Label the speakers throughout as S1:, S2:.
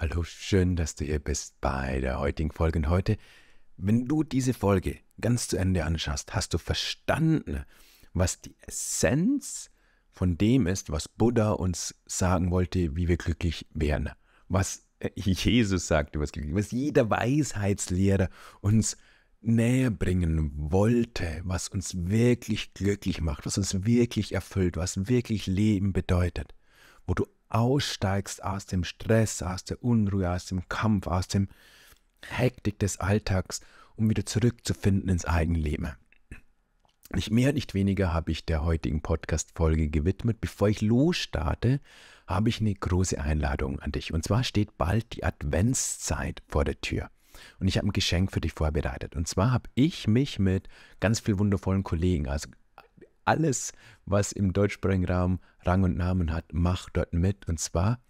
S1: Hallo, schön, dass du hier bist bei der heutigen Folge. Und heute, wenn du diese Folge ganz zu Ende anschaust, hast du verstanden, was die Essenz von dem ist, was Buddha uns sagen wollte, wie wir glücklich werden. Was Jesus sagte, was, was jeder Weisheitslehrer uns näher bringen wollte, was uns wirklich glücklich macht, was uns wirklich erfüllt, was wirklich Leben bedeutet, wo du aussteigst aus dem Stress, aus der Unruhe, aus dem Kampf, aus dem Hektik des Alltags, um wieder zurückzufinden ins Eigenleben. Nicht mehr, nicht weniger habe ich der heutigen Podcast-Folge gewidmet. Bevor ich losstarte, habe ich eine große Einladung an dich. Und zwar steht bald die Adventszeit vor der Tür. Und ich habe ein Geschenk für dich vorbereitet. Und zwar habe ich mich mit ganz vielen wundervollen Kollegen, also alles, was im deutschsprachigen Raum Rang und Namen hat, mach dort mit. Und zwar,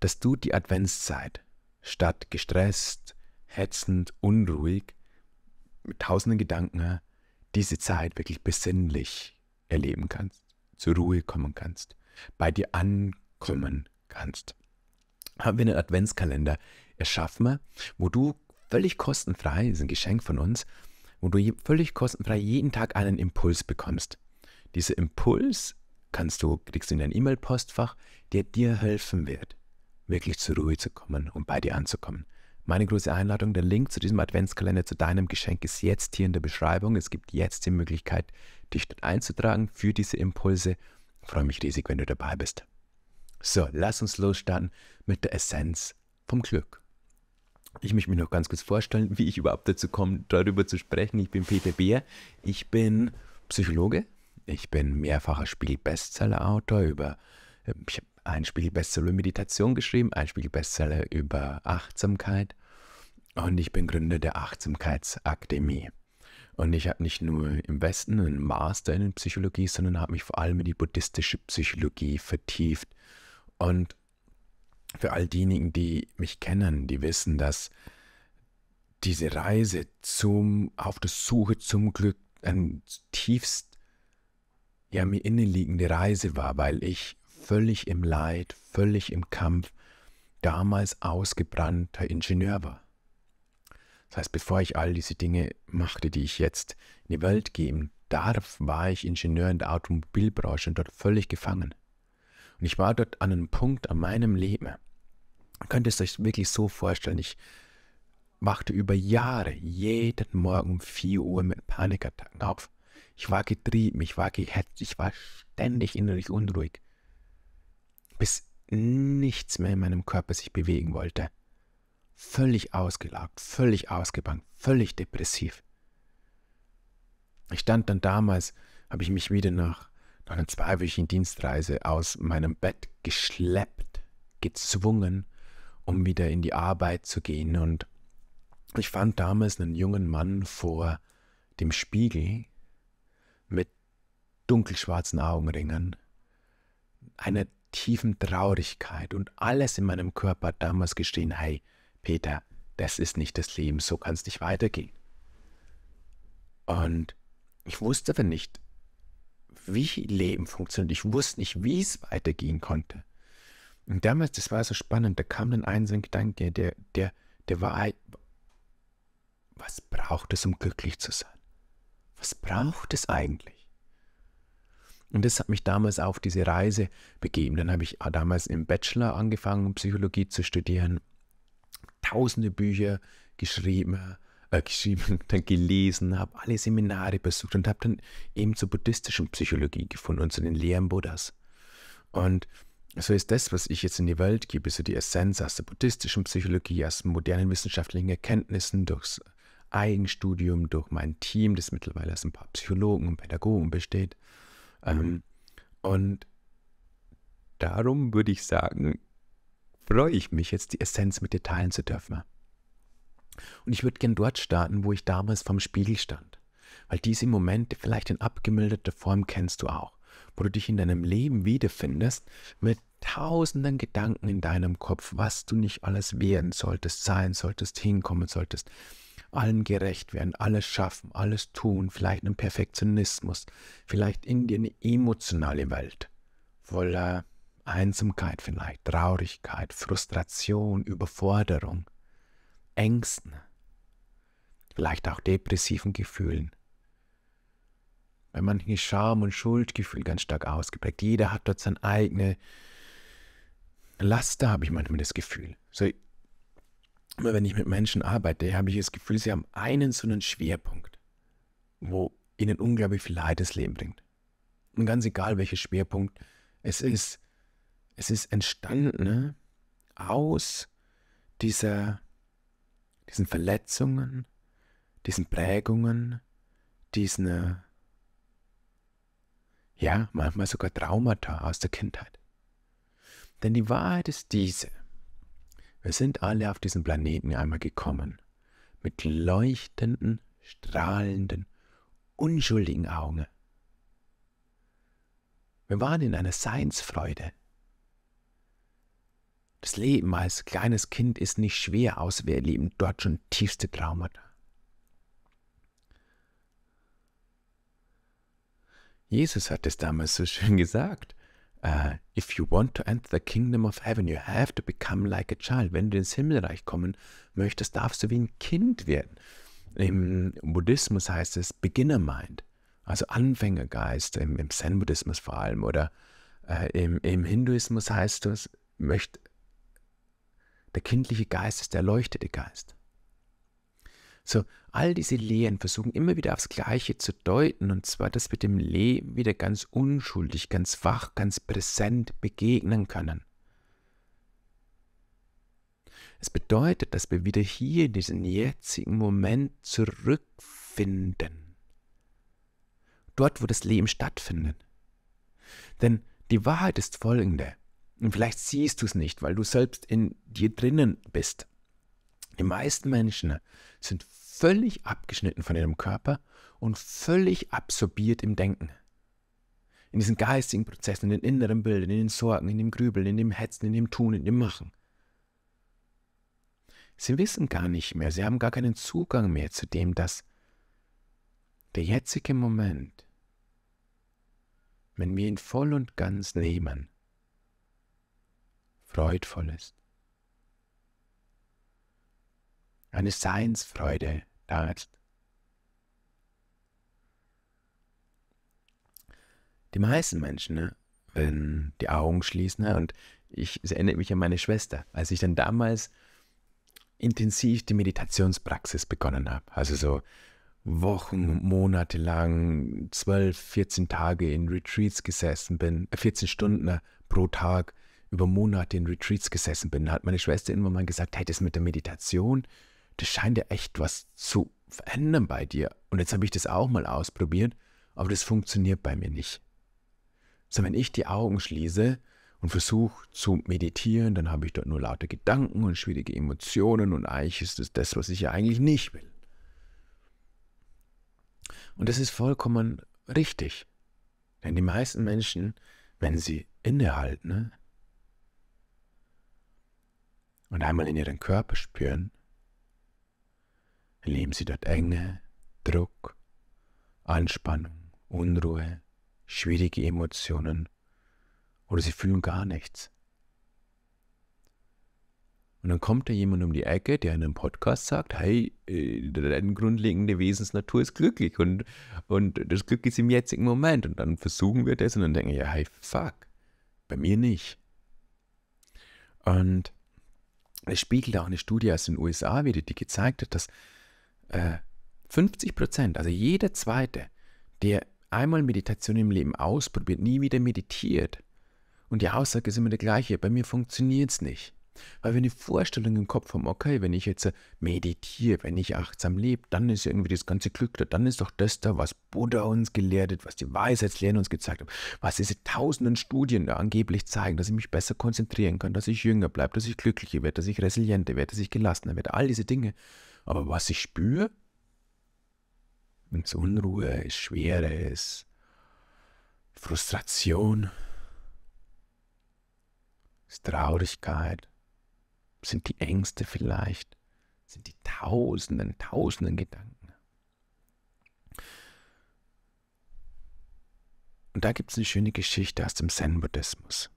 S1: dass du die Adventszeit statt gestresst, hetzend, unruhig, mit tausenden Gedanken, diese Zeit wirklich besinnlich erleben kannst, zur Ruhe kommen kannst, bei dir ankommen kannst. Haben wir einen Adventskalender erschaffen, wo du völlig kostenfrei, ist ein Geschenk von uns, wo du völlig kostenfrei jeden Tag einen Impuls bekommst. Dieser Impuls kannst du, kriegst du in dein E-Mail-Postfach, der dir helfen wird, wirklich zur Ruhe zu kommen und bei dir anzukommen. Meine große Einladung, der Link zu diesem Adventskalender, zu deinem Geschenk ist jetzt hier in der Beschreibung. Es gibt jetzt die Möglichkeit, dich dort einzutragen für diese Impulse. Ich freue mich riesig, wenn du dabei bist. So, lass uns losstarten mit der Essenz vom Glück. Ich möchte mich noch ganz kurz vorstellen, wie ich überhaupt dazu komme, darüber zu sprechen. Ich bin Peter Beer, ich bin Psychologe, ich bin mehrfacher Spiegel-Bestseller-Autor über, ähm, ich habe einen Spiegel-Bestseller über Meditation geschrieben, einen Spiegel-Bestseller über Achtsamkeit und ich bin Gründer der Achtsamkeitsakademie. Und ich habe nicht nur im Westen einen Master in Psychologie, sondern habe mich vor allem in die buddhistische Psychologie vertieft und für all diejenigen, die mich kennen, die wissen, dass diese Reise zum, auf der Suche zum Glück eine tiefst ja, mir inneliegende Reise war, weil ich völlig im Leid, völlig im Kampf, damals ausgebrannter Ingenieur war. Das heißt, bevor ich all diese Dinge machte, die ich jetzt in die Welt geben darf, war ich Ingenieur in der Automobilbranche und dort völlig gefangen. Und ich war dort an einem Punkt an meinem Leben, könnt es euch wirklich so vorstellen, ich wachte über Jahre jeden Morgen um 4 Uhr mit Panikattacken auf. Ich war getrieben, ich war gehetzt, ich war ständig innerlich unruhig, bis nichts mehr in meinem Körper sich bewegen wollte. Völlig ausgelagert, völlig ausgebannt, völlig depressiv. Ich stand dann damals, habe ich mich wieder nach, nach einer zweiwöchigen Dienstreise aus meinem Bett geschleppt, gezwungen um wieder in die Arbeit zu gehen. Und ich fand damals einen jungen Mann vor dem Spiegel mit dunkelschwarzen Augenringen, einer tiefen Traurigkeit und alles in meinem Körper hat damals gestehen, hey Peter, das ist nicht das Leben, so kann es nicht weitergehen. Und ich wusste aber nicht, wie Leben funktioniert. Ich wusste nicht, wie es weitergehen konnte. Und damals, das war so spannend, da kam dann ein so ein Gedanke, der, der, der war, was braucht es, um glücklich zu sein? Was braucht es eigentlich? Und das hat mich damals auf diese Reise begeben. Dann habe ich ah, damals im Bachelor angefangen, Psychologie zu studieren, tausende Bücher geschrieben, äh, geschrieben, dann gelesen, habe alle Seminare besucht und habe dann eben zur buddhistischen Psychologie gefunden und zu den Lehren Buddhas. Und so ist das, was ich jetzt in die Welt gebe, so die Essenz aus der buddhistischen Psychologie, aus modernen wissenschaftlichen Erkenntnissen, durchs Eigenstudium, durch mein Team, das mittlerweile aus ein paar Psychologen und Pädagogen besteht. Ähm, mhm. und darum würde ich sagen, freue ich mich jetzt, die Essenz mit dir teilen zu dürfen. Und ich würde gern dort starten, wo ich damals vom Spiegel stand. Weil diese Momente vielleicht in abgemilderter Form kennst du auch, wo du dich in deinem Leben wiederfindest mit tausenden Gedanken in deinem Kopf, was du nicht alles werden solltest, sein solltest, hinkommen solltest, allen gerecht werden, alles schaffen, alles tun, vielleicht einen Perfektionismus, vielleicht in dir eine emotionale Welt voller Einsamkeit vielleicht, Traurigkeit, Frustration, Überforderung, Ängsten, vielleicht auch depressiven Gefühlen. Bei manchen ist Scham und Schuldgefühl ganz stark ausgeprägt. Jeder hat dort seine eigene Laster habe ich manchmal das Gefühl. So, immer wenn ich mit Menschen arbeite, habe ich das Gefühl, sie haben einen so einen Schwerpunkt, wo ihnen unglaublich viel Leid ins Leben bringt. Und ganz egal, welcher Schwerpunkt, es ist, es ist entstanden ne, aus dieser, diesen Verletzungen, diesen Prägungen, diesen, äh, ja, manchmal sogar Traumata aus der Kindheit. Denn die Wahrheit ist diese. Wir sind alle auf diesen Planeten einmal gekommen. Mit leuchtenden, strahlenden, unschuldigen Augen. Wir waren in einer Seinsfreude. Das Leben als kleines Kind ist nicht schwer, außer wir erleben dort schon tiefste Traumata. Jesus hat es damals so schön gesagt. Uh, if you want to enter the kingdom of heaven, you have to become like a child. Wenn du ins Himmelreich kommen möchtest, darfst du wie ein Kind werden. Im Buddhismus heißt es Beginner Mind, also Anfängergeist, im, im Zen-Buddhismus vor allem. Oder äh, im, im, Hinduismus heißt es, möcht, der kindliche Geist ist der erleuchtete Geist. So, all diese Lehren versuchen immer wieder aufs Gleiche zu deuten, und zwar, dass wir dem Leben wieder ganz unschuldig, ganz wach, ganz präsent begegnen können. Es bedeutet, dass wir wieder hier in diesen jetzigen Moment zurückfinden. Dort, wo das Leben stattfindet. Denn die Wahrheit ist folgende. Und vielleicht siehst du es nicht, weil du selbst in dir drinnen bist. Die meisten Menschen sind völlig abgeschnitten von ihrem Körper und völlig absorbiert im Denken. In diesen geistigen Prozessen, in den inneren Bildern, in den Sorgen, in dem Grübeln, in dem Hetzen, in dem Tun, in dem Machen. Sie wissen gar nicht mehr, sie haben gar keinen Zugang mehr zu dem, dass der jetzige Moment, wenn wir ihn voll und ganz nehmen, freudvoll ist. eine Seinsfreude da ist. Die meisten Menschen, ne, wenn die Augen schließen, ne, und ich, es erinnert mich an meine Schwester, als ich dann damals intensiv die Meditationspraxis begonnen habe. Also so Wochen, Monate lang, 12, 14 Tage in Retreats gesessen bin, 14 äh, Stunden ne, pro Tag über Monate in Retreats gesessen bin, hat meine Schwester irgendwann mal gesagt, hey, das mit der Meditation, das scheint ja echt was zu verändern bei dir. Und jetzt habe ich das auch mal ausprobiert, aber das funktioniert bei mir nicht. So, wenn ich die Augen schließe und versuche zu meditieren, dann habe ich dort nur laute Gedanken und schwierige Emotionen und eigentlich ist das das, was ich ja eigentlich nicht will. Und das ist vollkommen richtig. Denn die meisten Menschen, wenn sie innehalten ne, und einmal in ihren Körper spüren, erleben Sie dort Enge, Druck, Anspannung, Unruhe, schwierige Emotionen oder Sie fühlen gar nichts. Und dann kommt da jemand um die Ecke, der in einem Podcast sagt, hey, deine äh, grundlegende Wesensnatur ist glücklich und, und das Glück ist im jetzigen Moment. Und dann versuchen wir das und dann denken wir, ja, hey, fuck, bei mir nicht. Und es spiegelt auch eine Studie aus den USA wieder, die gezeigt hat, dass 50 äh, Prozent, also jeder zweite, der einmal Meditation im Leben ausprobiert, nie wieder meditiert. Und die Aussage ist immer die gleiche, bei mir funktioniert es nicht. Weil wir eine Vorstellung im Kopf haben, okay, wenn ich jetzt äh, meditiere, wenn ich achtsam lebe, dann ist irgendwie das ganze Glück da, dann ist doch das da, was Buddha uns gelehrt hat, was die Weisheitslehren uns gezeigt haben, was diese tausenden Studien da angeblich zeigen, dass ich mich besser konzentrieren kann, dass ich jünger bleibe, dass ich glücklicher werde, dass ich resilienter werde, dass ich gelassener werde, all diese Dinge. Aber was ich spüre, ist Unruhe, ist Schwere, ist Frustration, ist Traurigkeit, sind die Ängste vielleicht, sind die tausenden, tausenden Gedanken. Und da gibt es eine schöne Geschichte aus dem Zen-Buddhismus.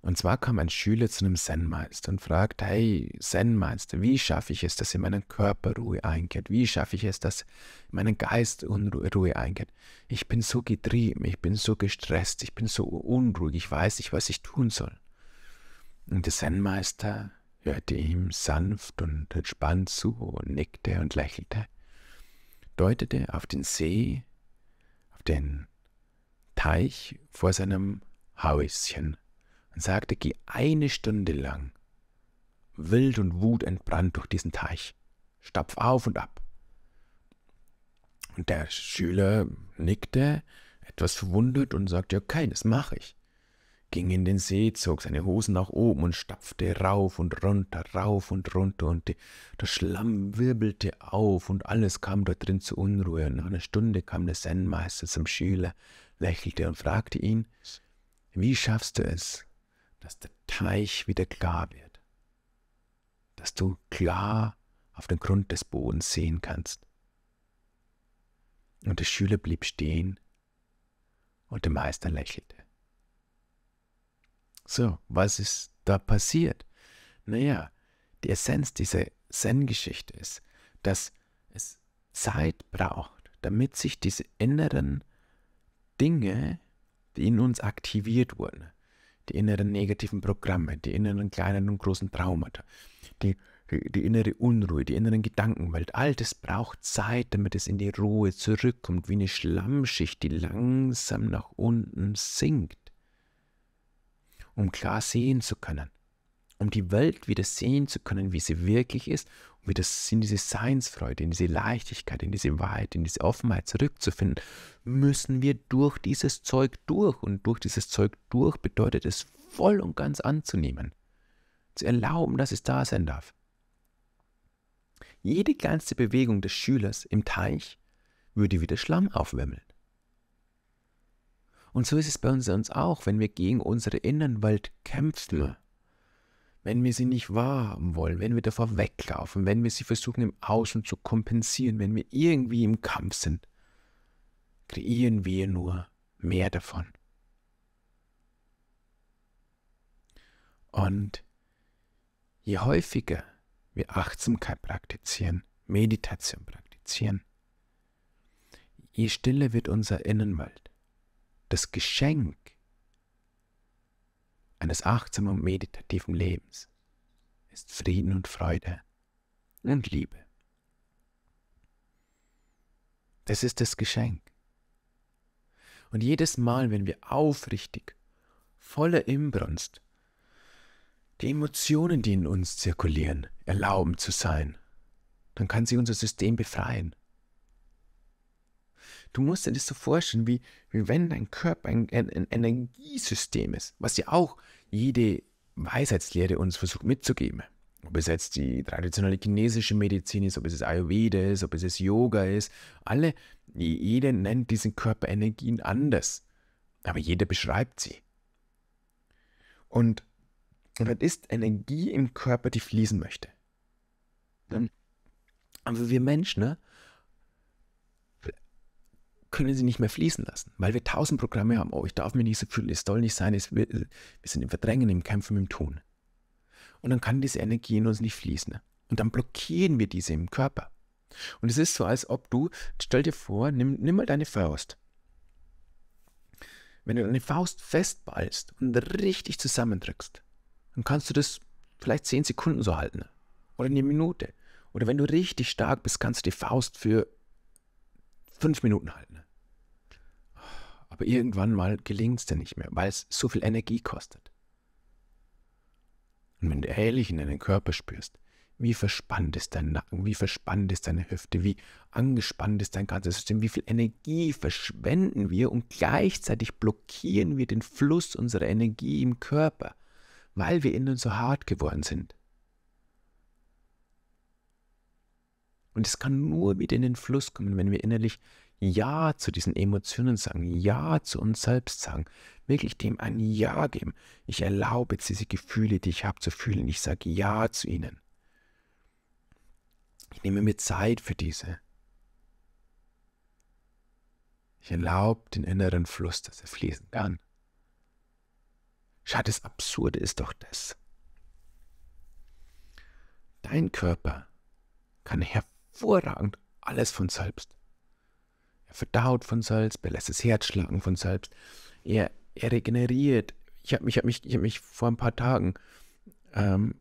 S1: Und zwar kam ein Schüler zu einem Zen-Meister und fragte, hey, Zen-Meister, wie schaffe ich es, dass in meinen Körper Ruhe einkehrt? Wie schaffe ich es, dass in meinen Geist Ruhe eingeht? Ich bin so getrieben, ich bin so gestresst, ich bin so unruhig, ich weiß nicht, was ich tun soll. Und der Zen-Meister hörte ihm sanft und entspannt zu und nickte und lächelte, deutete auf den See, auf den Teich vor seinem Häuschen und sagte, geh eine Stunde lang, wild und wutentbrannt durch diesen Teich, stapf auf und ab. Und der Schüler nickte, etwas verwundert und sagte, okay, das mache ich. Ging in den See, zog seine Hosen nach oben und stapfte rauf und runter, rauf und runter und der Schlamm wirbelte auf und alles kam dort drin zur Unruhe. Und nach einer Stunde kam der Zen-Meister zum Schüler, lächelte und fragte ihn, wie schaffst du es, dass der Teich wieder klar wird, dass du klar auf den Grund des Bodens sehen kannst. Und der Schüler blieb stehen und der Meister lächelte. So, was ist da passiert? Naja, die Essenz dieser Zen-Geschichte ist, dass es Zeit braucht, damit sich diese inneren Dinge, die in uns aktiviert wurden, die inneren negativen Programme, die inneren kleinen und großen Traumata, die, die, innere Unruhe, die inneren Gedankenwelt, all das braucht Zeit, damit es in die Ruhe zurückkommt, wie eine Schlammschicht, die langsam nach unten sinkt, um klar sehen zu können, um die Welt wieder sehen zu können, wie sie wirklich ist um wieder in diese Seinsfreude, in diese Leichtigkeit, in diese Wahrheit, in diese Offenheit zurückzufinden, müssen wir durch dieses Zeug durch. Und durch dieses Zeug durch bedeutet es voll und ganz anzunehmen, zu erlauben, dass es da sein darf. Jede kleinste Bewegung des Schülers im Teich würde wieder Schlamm aufwimmeln. Und so ist es bei uns auch, wenn wir gegen unsere Innenwelt Welt kämpfen wenn wir sie nicht wahrhaben wollen, wenn wir davor weglaufen, wenn wir sie versuchen im Außen zu kompensieren, wenn wir irgendwie im Kampf sind, kreieren wir nur mehr davon. Und je häufiger wir Achtsamkeit praktizieren, Meditation praktizieren, je stiller wird unser Innenwald. Das Geschenk eines achtsamen und meditativen Lebens ist Frieden und Freude und Liebe. Das ist das Geschenk. Und jedes Mal, wenn wir aufrichtig, voller Imbrunst, die Emotionen, die in uns zirkulieren, erlauben zu sein, dann kann sie unser System befreien Du musst dir das so vorstellen, wie, wie wenn dein Körper ein, ein, ein Energiesystem ist, was ja auch jede Weisheitslehre uns versucht mitzugeben. Ob es jetzt die traditionelle chinesische Medizin ist, ob es Ayurveda ist, ob es Yoga ist, alle, jeder nennt diesen Körper Energien anders. Aber jeder beschreibt sie. Und, und das ist Energie im Körper, die fließen möchte. Dann, mhm. aber also wir Menschen, ne, können sie nicht mehr fließen lassen, weil wir tausend Programme haben. Oh, ich darf mir nicht so fühlen, es soll nicht sein, es will, wir sind im Verdrängen, im Kämpfen, im Tun. Und dann kann diese Energie in uns nicht fließen. Und dann blockieren wir diese im Körper. Und es ist so, als ob du, stell dir vor, nimm, nimm mal deine Faust. Wenn du deine Faust festballst und richtig zusammendrückst, dann kannst du das vielleicht zehn Sekunden so halten. Oder eine Minute. Oder wenn du richtig stark bist, kannst du die Faust für fünf Minuten halten. Ne? Aber irgendwann mal gelingt es dir nicht mehr, weil es so viel Energie kostet. Und wenn du ehrlich in deinen Körper spürst, wie verspannt ist dein Nacken, wie verspannt ist deine Hüfte, wie angespannt ist dein ganzes System, wie viel Energie verschwenden wir und gleichzeitig blockieren wir den Fluss unserer Energie im Körper, weil wir innen so hart geworden sind. Und es kann nur wieder in den Fluss kommen, wenn wir innerlich Ja zu diesen Emotionen sagen, Ja zu uns selbst sagen, wirklich dem ein Ja geben. Ich erlaube jetzt diese Gefühle, die ich habe, zu fühlen. Ich sage Ja zu ihnen. Ich nehme mir Zeit für diese. Ich erlaube den inneren Fluss, dass er fließen kann. Schade, das Absurde ist doch das. Dein Körper kann hervorragend hervorragend. Alles von selbst. Er verdaut von selbst, er lässt das Herz schlagen von selbst. Er, er regeneriert. Ich habe mich, hab mich, hab mich vor ein paar Tagen ähm,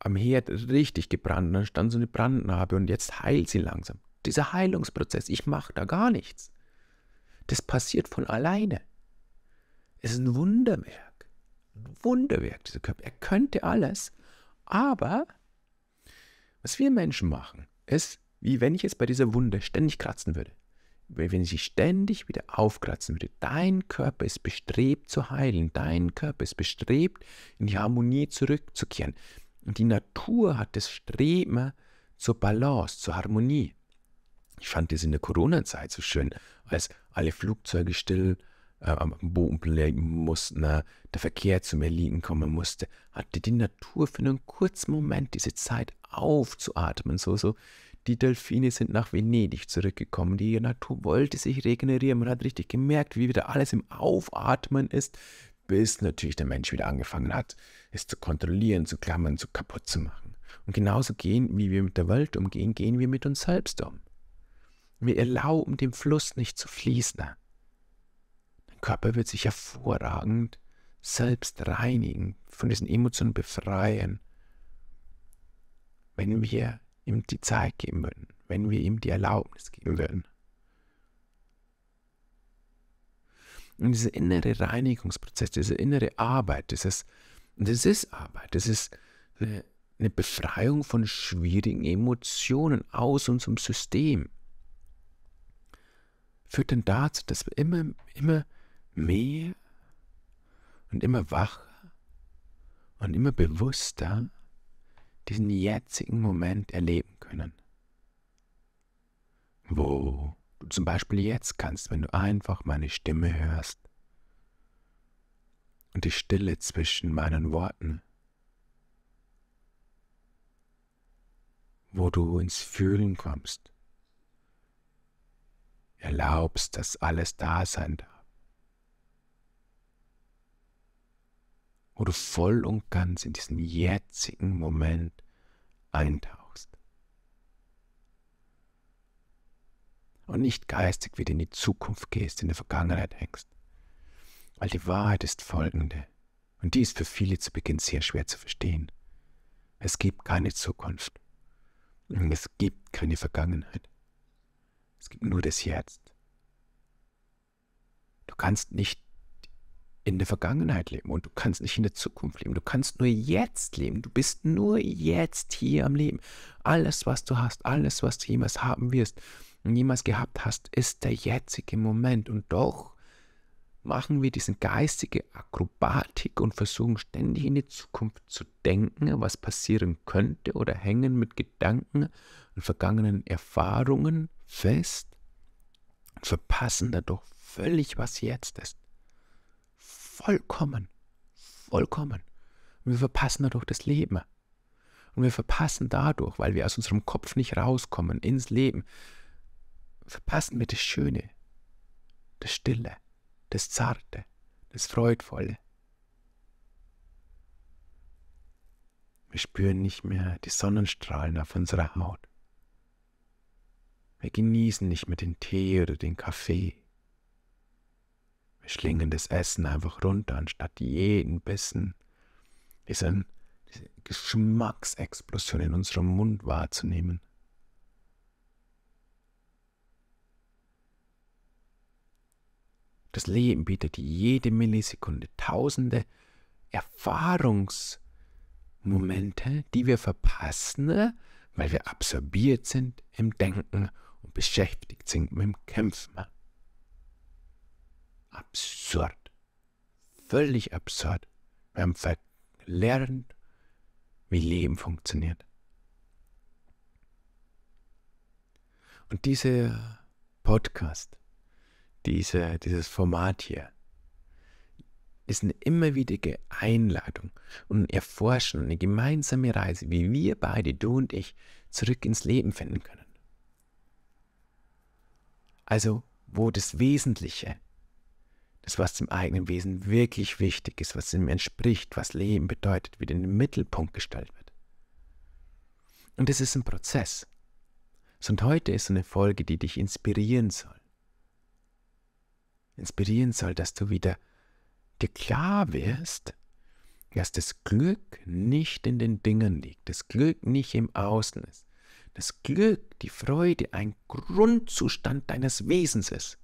S1: am Herd richtig gebrannt. Dann stand so eine Brandnarbe und jetzt heilt sie langsam. Dieser Heilungsprozess, ich mache da gar nichts. Das passiert von alleine. Es ist ein Wunderwerk. Ein Wunderwerk, dieser Körper. Er könnte alles, aber was wir Menschen machen, ist, wie wenn ich jetzt bei dieser Wunde ständig kratzen würde. Wenn ich sie ständig wieder aufkratzen würde. Dein Körper ist bestrebt zu heilen. Dein Körper ist bestrebt, in die Harmonie zurückzukehren. Und die Natur hat das Streben zur Balance, zur Harmonie. Ich fand das in der Corona-Zeit so schön, als alle Flugzeuge still äh, am Boden bleiben mussten, äh, der Verkehr zum Erliegen kommen musste, hatte die Natur für einen kurzen Moment diese Zeit aufzuatmen, so, so die Delfine sind nach Venedig zurückgekommen. Die Natur wollte sich regenerieren. Man hat richtig gemerkt, wie wieder alles im Aufatmen ist, bis natürlich der Mensch wieder angefangen hat, es zu kontrollieren, zu klammern, zu kaputt zu machen. Und genauso gehen, wie wir mit der Welt umgehen, gehen wir mit uns selbst um. Wir erlauben dem Fluss nicht zu fließen. Dein Körper wird sich hervorragend selbst reinigen, von diesen Emotionen befreien, wenn wir ihm die Zeit geben würden, wenn wir ihm die Erlaubnis geben würden. Und dieser innere Reinigungsprozess, diese innere Arbeit, dieses, das ist Arbeit, das ist eine, eine Befreiung von schwierigen Emotionen aus unserem System. Führt dann dazu, dass wir immer, immer mehr und immer wacher und immer bewusster diesen jetzigen Moment erleben können. Wo du zum Beispiel jetzt kannst, wenn du einfach meine Stimme hörst und die Stille zwischen meinen Worten, wo du ins Fühlen kommst, erlaubst, dass alles da sein darf. wo du voll und ganz in diesen jetzigen Moment eintauchst. Und nicht geistig wieder in die Zukunft gehst, in der Vergangenheit hängst. Weil die Wahrheit ist folgende, und die ist für viele zu Beginn sehr schwer zu verstehen. Es gibt keine Zukunft. Es gibt keine Vergangenheit. Es gibt nur das Jetzt. Du kannst nicht in der Vergangenheit leben und du kannst nicht in der Zukunft leben. Du kannst nur jetzt leben. Du bist nur jetzt hier am Leben. Alles, was du hast, alles, was du jemals haben wirst und jemals gehabt hast, ist der jetzige Moment. Und doch machen wir diese geistige Akrobatik und versuchen ständig in die Zukunft zu denken, was passieren könnte oder hängen mit Gedanken und vergangenen Erfahrungen fest und verpassen dadurch völlig, was jetzt ist vollkommen, vollkommen. Und wir verpassen dadurch das Leben. Und wir verpassen dadurch, weil wir aus unserem Kopf nicht rauskommen ins Leben, verpassen wir das Schöne, das Stille, das Zarte, das Freudvolle. Wir spüren nicht mehr die Sonnenstrahlen auf unserer Haut. Wir genießen nicht mehr den Tee oder den Kaffee schlingen das Essen einfach runter, anstatt jeden Bissen, diese Geschmacksexplosion in unserem Mund wahrzunehmen. Das Leben bietet jede Millisekunde tausende Erfahrungsmomente, die wir verpassen, ne? weil wir absorbiert sind im Denken und beschäftigt sind mit dem Kämpfen absurd. Völlig absurd. Wir haben verlernt, wie Leben funktioniert. Und dieser Podcast, diese, dieses Format hier, ist eine immer Einladung und ein Erforschen, eine gemeinsame Reise, wie wir beide, du und ich, zurück ins Leben finden können. Also, wo das Wesentliche ist ist, was dem eigenen Wesen wirklich wichtig ist, was ihm entspricht, was Leben bedeutet, wie in den Mittelpunkt gestaltet wird. Und es ist ein Prozess. Und heute ist eine Folge, die dich inspirieren soll. Inspirieren soll, dass du wieder dir klar wirst, dass das Glück nicht in den Dingen liegt, das Glück nicht im Außen ist. Das Glück, die Freude ein Grundzustand deines Wesens ist.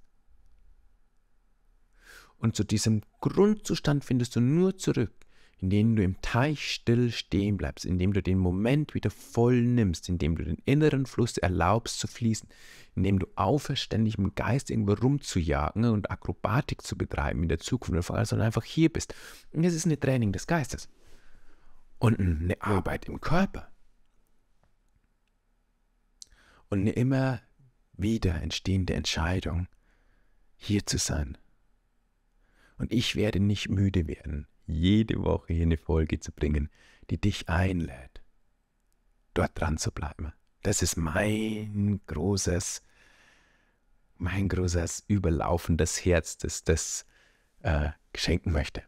S1: Und zu diesem Grundzustand findest du nur zurück, indem du im Teich still stehen bleibst, indem du den Moment wieder voll nimmst, indem du den inneren Fluss erlaubst zu fließen, indem du aufhörst, ständig im Geist irgendwo rumzujagen und Akrobatik zu betreiben in der Zukunft, sondern einfach hier bist. Und es ist ein Training des Geistes und eine Arbeit im Körper. Und eine immer wieder entstehende Entscheidung, hier zu sein. Und ich werde nicht müde werden, jede Woche hier eine Folge zu bringen, die dich einlädt, dort dran zu bleiben. Das ist mein großes, mein großes überlaufendes Herz, das das äh, schenken möchte.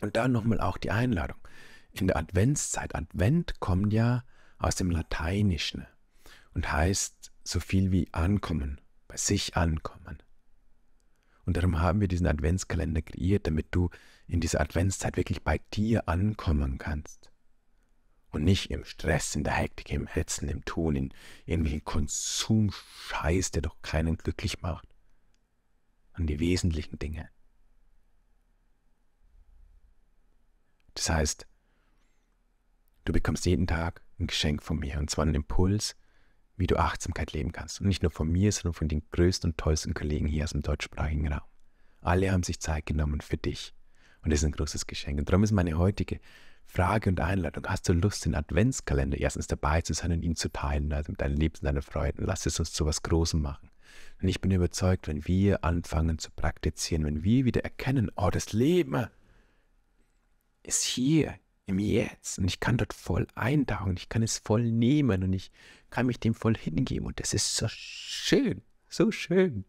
S1: Und dann nochmal auch die Einladung. In der Adventszeit, Advent kommt ja aus dem Lateinischen und heißt so viel wie ankommen, bei sich ankommen. Und darum haben wir diesen Adventskalender kreiert, damit du in dieser Adventszeit wirklich bei dir ankommen kannst. Und nicht im Stress, in der Hektik, im Hetzen, im Tun, in irgendwelchen Konsumscheiß, der doch keinen glücklich macht. An die wesentlichen Dinge. Das heißt, du bekommst jeden Tag ein Geschenk von mir, und zwar einen Impuls, wie du Achtsamkeit leben kannst. Und nicht nur von mir, sondern von den größten und tollsten Kollegen hier aus dem deutschsprachigen Raum. Alle haben sich Zeit genommen für dich. Und das ist ein großes Geschenk. Und darum ist meine heutige Frage und Einladung. Hast du Lust, den Adventskalender erstens dabei zu sein und ihn zu teilen, also mit deinen Liebsten, deinen Freunden? Lass es uns zu was Großem machen. Und ich bin überzeugt, wenn wir anfangen zu praktizieren, wenn wir wieder erkennen, oh, das Leben ist hier, im Jetzt und ich kann dort voll eintauchen, ich kann es voll nehmen und ich kann mich dem voll hingeben und das ist so schön, so schön.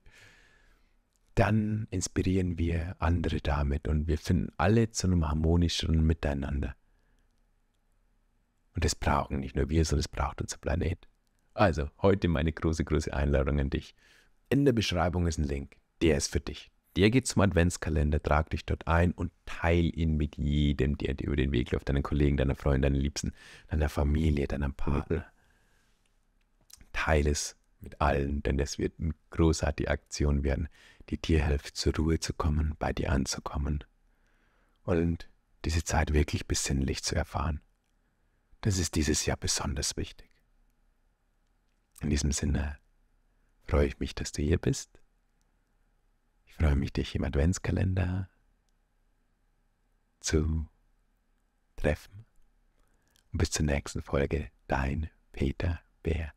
S1: Dann inspirieren wir andere damit und wir finden alle zu einem harmonischeren Miteinander. Und das brauchen nicht nur wir, sondern es braucht unser Planet. Also heute meine große, große Einladung an dich. In der Beschreibung ist ein Link, der ist für dich. Der geht zum Adventskalender, trag dich dort ein und teil ihn mit jedem, der dir über den Weg läuft, deinen Kollegen, deiner Freundin, deinen Liebsten, deiner Familie, deinem Partner. Mhm. Teile es mit allen, denn das wird eine großartige Aktion werden, die dir hilft, zur Ruhe zu kommen, bei dir anzukommen und diese Zeit wirklich besinnlich zu erfahren. Das ist dieses Jahr besonders wichtig. In diesem Sinne freue ich mich, dass du hier bist ich freue mich, dich im Adventskalender zu treffen. Und bis zur nächsten Folge, dein Peter Bär.